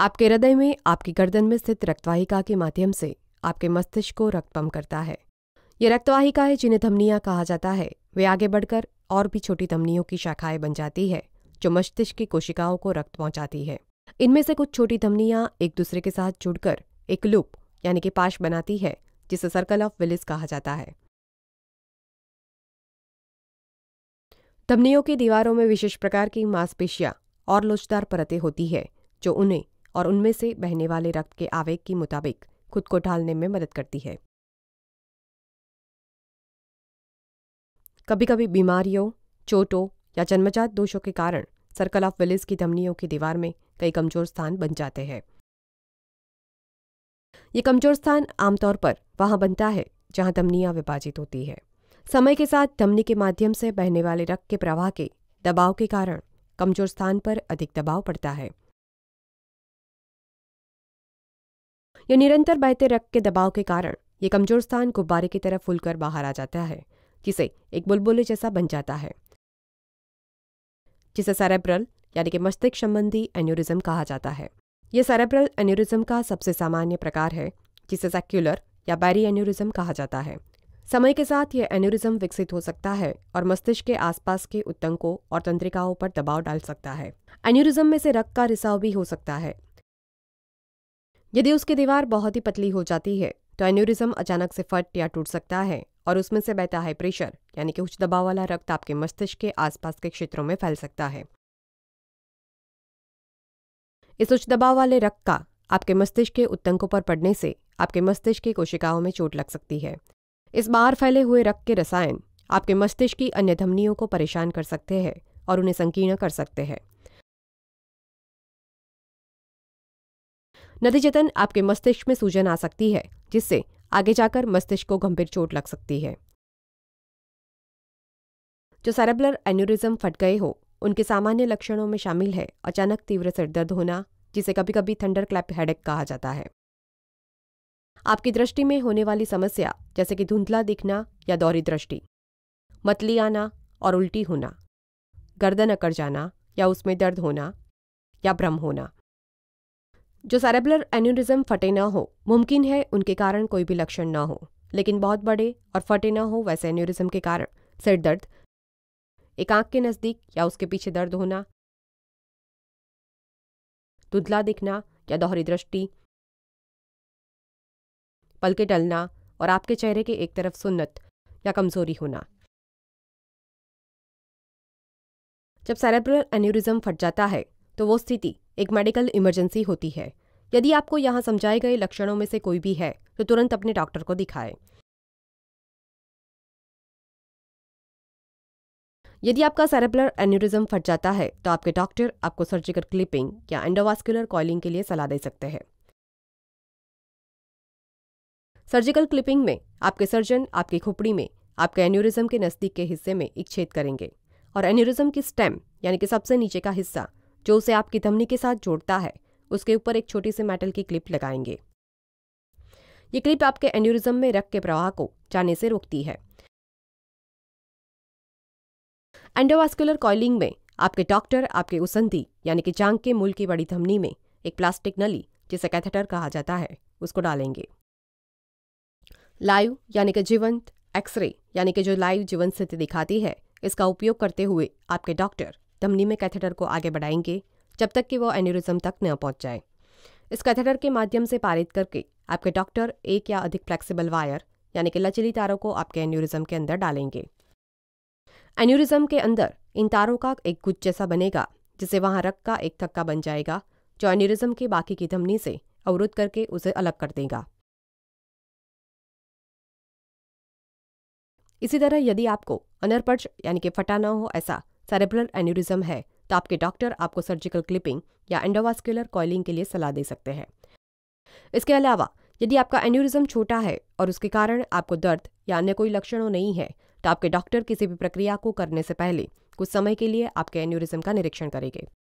आपके हृदय में आपकी गर्दन में स्थित रक्तवाहिका के माध्यम से आपके मस्तिष्क को रक्त पम्प करता है ये रक्तवाहिकाएं जिन्हें धमनियां कहा जाता है वे आगे बढ़कर और भी छोटी धमनियों की शाखाएं बन जाती है जो मस्तिष्क की कोशिकाओं को रक्त पहुंचाती है इनमें से कुछ छोटी धमनियां एक दूसरे के साथ जुड़कर एक लूप यानी कि पाश बनाती है जिसे सर्कल ऑफ विलिस कहा जाता है धमनियों की दीवारों में विशेष प्रकार की मांसपेशियां और लोचदार परतें होती है जो उन्हें और उनमें से बहने वाले रक्त के आवेग के मुताबिक खुद को ढालने में मदद करती है कभी कभी बीमारियों चोटों या जन्मजात दोषों के कारण सर्कल ऑफ विलिस की धमनियों की दीवार में कई कमजोर स्थान बन जाते हैं ये कमजोर स्थान आमतौर पर वहां बनता है जहां धमनियां विभाजित होती है समय के साथ धमनी के माध्यम से बहने वाले रक्त के प्रवाह के दबाव के कारण कमजोर स्थान पर अधिक दबाव पड़ता है या निरंतर बहते रक्त के दबाव के कारण ये कमजोर स्थान गुब्बारे की तरह फूलकर बाहर आ जाता है जिसे एक बुलबुले जैसा बन जाता है जिसे सेरेब्रल यानी कि मस्तिष्क संबंधी एन्यूरिज्म कहा जाता है यह सेरेब्रल एन्यूरिज्म का सबसे सामान्य प्रकार है जिसे सेक्युलर या बैरी एन्यूरिज्म कहा जाता है समय के साथ यह एन्यूरिज्म विकसित हो सकता है और मस्तिष्क के आसपास के उत्तंकों और तंत्रिकाओं पर दबाव डाल सकता है एन्यूरिज्म में से रक्त का रिसाव भी हो सकता है यदि उसकी दीवार बहुत ही पतली हो जाती है तो एन्यूरिज्म अचानक से फट या टूट सकता है और उसमें से बहता हाई प्रेशर यानी कि उच्च दबाव वाला रक्त आपके मस्तिष्क के आसपास के क्षेत्रों में फैल सकता है इस उच्च दबाव वाले रक्त का आपके मस्तिष्क के उत्तंकों पर पड़ने से आपके मस्तिष्क की कोशिकाओं में चोट लग सकती है इस बाहर फैले हुए रक्त के रसायन आपके मस्तिष्क की अन्य धमनियों को परेशान कर सकते हैं और उन्हें संकीर्ण कर सकते हैं नतीजतन आपके मस्तिष्क में सूजन आ सकती है जिससे आगे जाकर मस्तिष्क को गंभीर चोट लग सकती है जो सेरेब्लर एन्यूरिज्म फट गए हो उनके सामान्य लक्षणों में शामिल है अचानक तीव्र सिरदर्द होना जिसे कभी कभी थंडर क्लैप हेडेक कहा जाता है आपकी दृष्टि में होने वाली समस्या जैसे कि धुंधला दिखना या दौरी दृष्टि मतली आना और उल्टी होना गर्दन अकड़ जाना या उसमें दर्द होना या भ्रम होना जो सेरेबुलर एन्यूरिज्म फटे ना हो मुमकिन है उनके कारण कोई भी लक्षण ना हो लेकिन बहुत बड़े और फटे ना हो वैसे एन्यूरिज्म के कारण सिर दर्द एक आंख के नज़दीक या उसके पीछे दर्द होना दुधला दिखना या दोहरी दृष्टि पल के टलना और आपके चेहरे के एक तरफ सुन्नत या कमजोरी होना जब सेरेब्रल एन्यूरिज्म फट जाता है तो वो स्थिति एक मेडिकल इमरजेंसी होती है यदि आपको यहाँ समझाए गए लक्षणों में से कोई भी है तो तुरंत अपने डॉक्टर को दिखाएं। यदि आपका सेरेबुलर एन्यूरिज्म फट जाता है तो आपके डॉक्टर आपको सर्जिकल क्लिपिंग या एंडोवास्कुलर कॉलिंग के लिए सलाह दे सकते हैं सर्जिकल क्लिपिंग में आपके सर्जन आपकी खोपड़ी में आपके एन्यूरिज्म के नज़दीक के हिस्से में एक छेद करेंगे और एन्यूरिज्म की स्टेम यानी कि सबसे नीचे का हिस्सा जो उसे आपकी धमनी के साथ जोड़ता है उसके ऊपर एक छोटी सी मेटल की क्लिप लगाएंगे ये क्लिप आपके एन्यूरिज्म में रक्त के प्रवाह को जाने से रोकती है एंडोवास्कुलर कॉइलिंग में आपके डॉक्टर आपके उसंधि यानी कि जांग के मूल की बड़ी धमनी में एक प्लास्टिक नली जिसे कैथेटर कहा जाता है उसको डालेंगे लाइव यानी कि जीवंत एक्सरे यानी कि जो लाइव जीवन स्थिति दिखाती है इसका उपयोग करते हुए आपके डॉक्टर धमनी में कैथेटर को आगे बढ़ाएंगे जब तक कि वह एन्यूरिज्म तक न पहुंच जाए इस कैथेटर के माध्यम से पारित करके आपके डॉक्टर एक या अधिक फ्लेक्सिबल वायर यानी कि लचीली तारों को आपके एन्यूरिज्म के अंदर डालेंगे एन्यूरिज्म के अंदर इन तारों का एक गुच्छ जैसा बनेगा जिसे वहां रख का एक थक्का बन जाएगा जो एन्यूरिज्म के बाकी की धमनी से अवरुद्ध करके उसे अलग कर देगा इसी तरह यदि आपको अनरपच यानी कि फटा न हो ऐसा सेरेब्रल एन्यूरिज्म है तो आपके डॉक्टर आपको सर्जिकल क्लिपिंग या एंडोवास्कुलर कॉइलिंग के लिए सलाह दे सकते हैं इसके अलावा यदि आपका एन्यूरिज्म छोटा है और उसके कारण आपको दर्द या अन्य कोई लक्षणों नहीं है तो आपके डॉक्टर किसी भी प्रक्रिया को करने से पहले कुछ समय के लिए आपके एन्यूरिज्म का निरीक्षण करेंगे